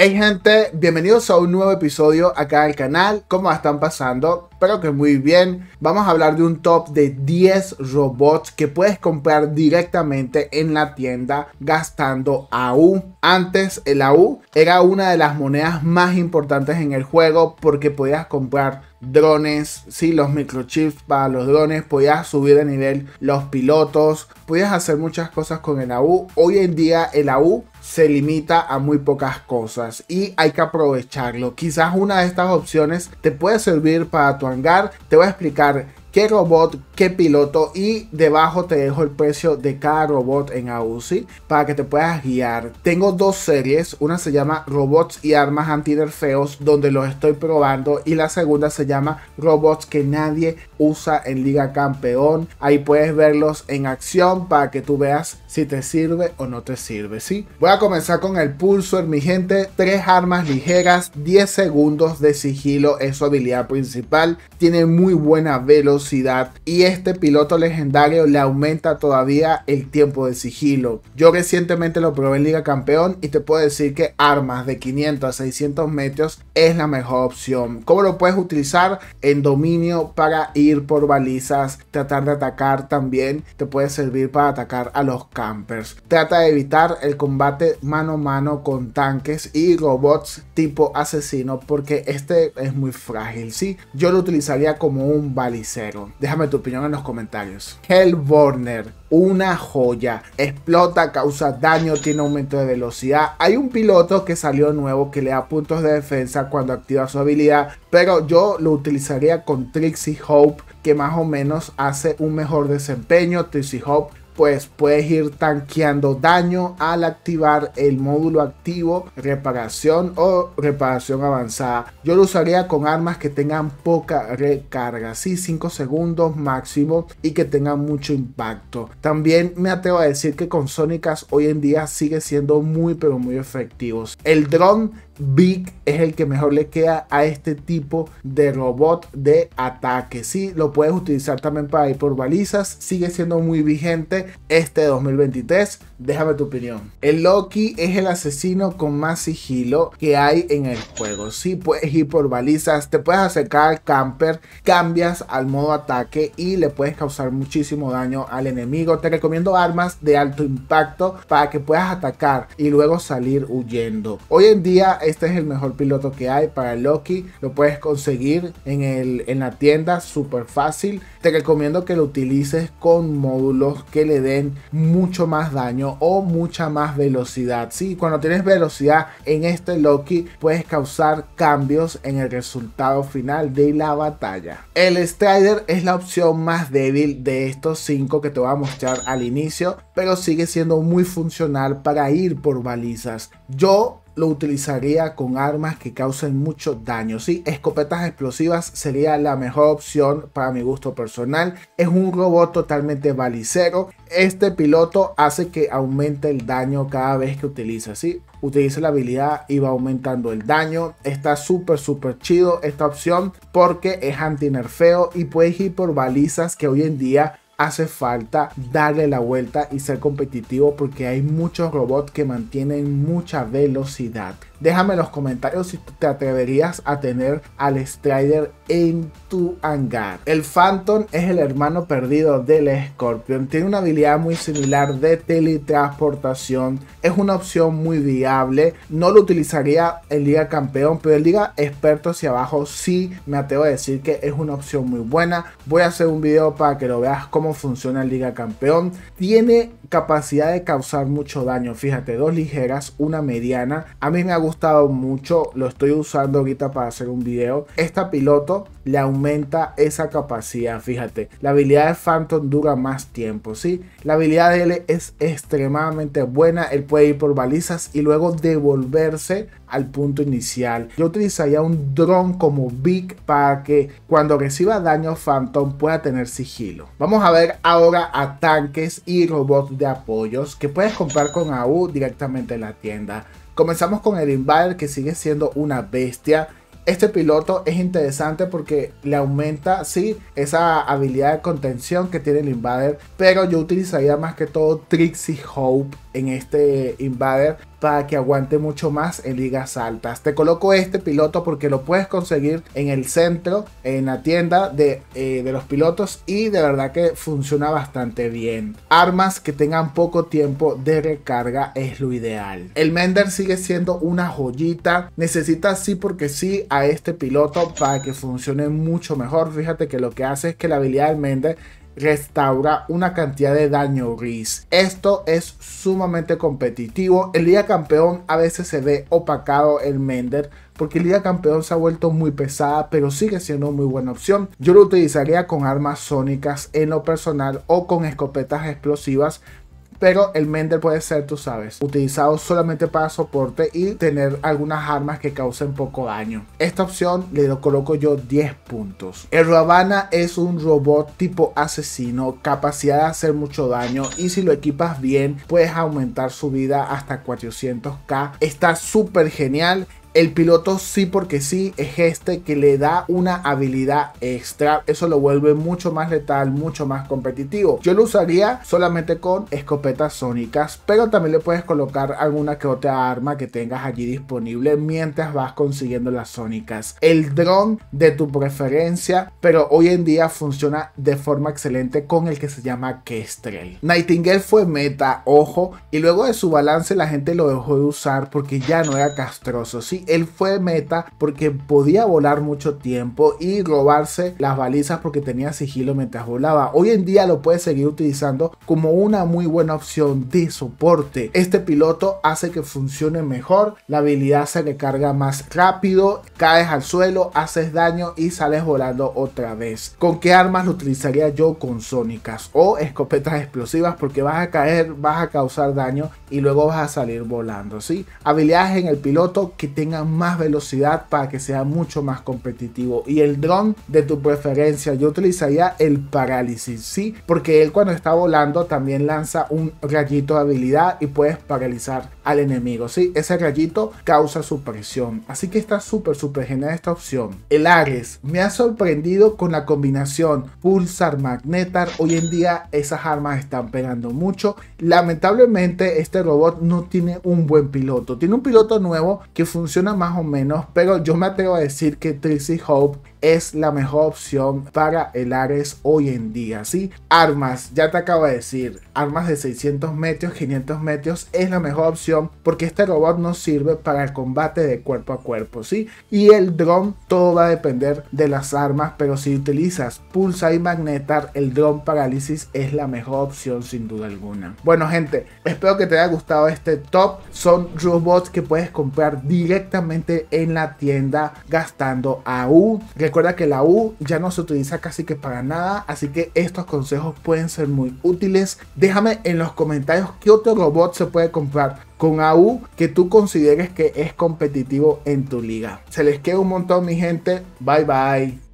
Hey gente, bienvenidos a un nuevo episodio acá al canal, ¿cómo están pasando? Espero que muy bien. Vamos a hablar de un top de 10 robots que puedes comprar directamente en la tienda gastando AU. Antes el AU era una de las monedas más importantes en el juego porque podías comprar drones, sí, los microchips para los drones, podías subir de nivel los pilotos, podías hacer muchas cosas con el AU. Hoy en día el AU se limita a muy pocas cosas y hay que aprovecharlo. Quizás una de estas opciones te puede servir para tu hangar. Te voy a explicar qué robot, que piloto y debajo te dejo el precio de cada robot en AUSI para que te puedas guiar. Tengo dos series, una se llama Robots y Armas antiderfeos donde los estoy probando y la segunda se llama Robots que nadie usa en Liga Campeón. Ahí puedes verlos en acción para que tú veas si te sirve o no te sirve, ¿sí? Voy a comenzar con el en mi gente. Tres armas ligeras, 10 segundos de sigilo es su habilidad principal. Tiene muy buena velocidad y este piloto legendario le aumenta todavía el tiempo de sigilo. Yo recientemente lo probé en Liga Campeón y te puedo decir que armas de 500 a 600 metros es la mejor opción. ¿Cómo lo puedes utilizar? En dominio para ir por balizas, tratar de atacar también. Te puede servir para atacar a los campers. Trata de evitar el combate mano a mano con tanques y robots tipo asesino porque este es muy frágil. Sí, yo lo utilizaría como un balicero. Déjame tu opinión en los comentarios. Hellborner una joya. Explota, causa daño, tiene aumento de velocidad. Hay un piloto que salió nuevo que le da puntos de defensa cuando activa su habilidad, pero yo lo utilizaría con Trixie Hope que más o menos hace un mejor desempeño. Trixie Hope pues puedes ir tanqueando daño al activar el módulo activo, reparación o reparación avanzada. Yo lo usaría con armas que tengan poca recarga, sí, 5 segundos máximo y que tengan mucho impacto. También me atrevo a decir que con Sónicas hoy en día sigue siendo muy pero muy efectivos. El dron Big es el que mejor le queda a este tipo de robot de ataque. Sí, lo puedes utilizar también para ir por balizas. Sigue siendo muy vigente este 2023? Déjame tu opinión. El Loki es el asesino con más sigilo que hay en el juego. Si puedes ir por balizas, te puedes acercar al camper, cambias al modo ataque y le puedes causar muchísimo daño al enemigo. Te recomiendo armas de alto impacto para que puedas atacar y luego salir huyendo. Hoy en día este es el mejor piloto que hay para Loki. Lo puedes conseguir en, el, en la tienda súper fácil. Te recomiendo que lo utilices con módulos que le den mucho más daño o mucha más velocidad. si cuando tienes velocidad en este Loki puedes causar cambios en el resultado final de la batalla. El Strider es la opción más débil de estos cinco que te voy a mostrar al inicio, pero sigue siendo muy funcional para ir por balizas. Yo lo utilizaría con armas que causen mucho daño. Sí, escopetas explosivas sería la mejor opción para mi gusto personal. Es un robot totalmente balicero. Este piloto hace que aumente el daño cada vez que utiliza, ¿sí? Utiliza la habilidad y va aumentando el daño. Está súper, súper chido esta opción porque es anti-nerfeo y puedes ir por balizas que hoy en día hace falta darle la vuelta y ser competitivo porque hay muchos robots que mantienen mucha velocidad. Déjame en los comentarios si te atreverías a tener al Strider en tu hangar. El Phantom es el hermano perdido del Scorpion. Tiene una habilidad muy similar de teletransportación. Es una opción muy viable. No lo utilizaría el Liga Campeón, pero en Liga Experto hacia abajo sí me atrevo a decir que es una opción muy buena. Voy a hacer un video para que lo veas cómo funciona Liga Campeón. Tiene capacidad de causar mucho daño. Fíjate, dos ligeras, una mediana. A mí me ha gustado mucho, lo estoy usando ahorita para hacer un video. Esta piloto le aumenta esa capacidad, fíjate. La habilidad de Phantom dura más tiempo, ¿sí? La habilidad de él es extremadamente buena. Él puede ir por balizas y luego devolverse al punto inicial. Yo utilizaría un dron como Big para que cuando reciba daño Phantom pueda tener sigilo. Vamos a ver ahora a tanques y robots de apoyos que puedes comprar con AU directamente en la tienda. Comenzamos con el Invader que sigue siendo una bestia. Este piloto es interesante porque le aumenta, sí, esa habilidad de contención que tiene el Invader, pero yo utilizaría más que todo Trixie Hope en este Invader para que aguante mucho más en ligas altas. Te coloco este piloto porque lo puedes conseguir en el centro, en la tienda eh, de, los pilotos y de verdad que funciona bastante bien. Armas que tengan poco tiempo de recarga es lo ideal. El Mender sigue siendo una joyita. Necesita sí porque sí a este piloto para que funcione mucho mejor. Fíjate que lo que hace es que la habilidad del Mender restaura una cantidad de daño gris. Esto es sumamente competitivo. El Liga Campeón a veces se ve opacado el Mender porque el Liga Campeón se ha vuelto muy pesada, pero sigue siendo muy buena opción. Yo lo utilizaría con armas sónicas en lo personal o con escopetas explosivas pero el Mender puede ser, tú sabes, utilizado solamente para soporte y tener algunas armas que causen poco daño. Esta opción le lo coloco yo 10 puntos. El Ravana es un robot tipo asesino, capacidad de hacer mucho daño y si lo equipas bien puedes aumentar su vida hasta 400k. Está súper genial el piloto sí porque sí es este que le da una habilidad extra. Eso lo vuelve mucho más letal, mucho más competitivo. Yo lo usaría solamente con escopetas sónicas, pero también le puedes colocar alguna que otra arma que tengas allí disponible mientras vas consiguiendo las sónicas. El dron de tu preferencia, pero hoy en día funciona de forma excelente con el que se llama Kestrel. Nightingale fue meta, ojo, y luego de su balance la gente lo dejó de usar porque ya no era castroso. Sí, él fue meta porque podía volar mucho tiempo y robarse las balizas porque tenía sigilo mientras volaba. Hoy en día lo puedes seguir utilizando como una muy buena opción de soporte. Este piloto hace que funcione mejor, la habilidad se recarga más rápido, caes al suelo, haces daño y sales volando otra vez. ¿Con qué armas lo utilizaría yo? Con sónicas o escopetas explosivas porque vas a caer, vas a causar daño y luego vas a salir volando, ¿sí? Habilidades en el piloto que te más velocidad para que sea mucho más competitivo. Y el dron de tu preferencia, yo utilizaría el parálisis, ¿sí? Porque él cuando está volando también lanza un rayito de habilidad y puedes paralizar al enemigo, ¿sí? Ese rayito causa su presión, Así que está súper, súper genial esta opción. El Ares me ha sorprendido con la combinación Pulsar Magnetar. Hoy en día esas armas están pegando mucho. Lamentablemente este robot no tiene un buen piloto. Tiene un piloto nuevo que funciona más o menos, pero yo me atrevo a decir que Trixie Hope es la mejor opción para el Ares hoy en día, ¿sí? Armas, ya te acabo de decir, armas de 600 metros, 500 metros es la mejor opción porque este robot nos sirve para el combate de cuerpo a cuerpo, ¿sí? Y el dron, todo va a depender de las armas, pero si utilizas Pulsa y Magnetar, el dron parálisis es la mejor opción sin duda alguna. Bueno gente, espero que te haya gustado este top, son robots que puedes comprar directamente en la tienda gastando AU. Recuerda que la U ya no se utiliza casi que para nada, así que estos consejos pueden ser muy útiles. Déjame en los comentarios qué otro robot se puede comprar con AU que tú consideres que es competitivo en tu liga. Se les queda un montón mi gente. Bye bye.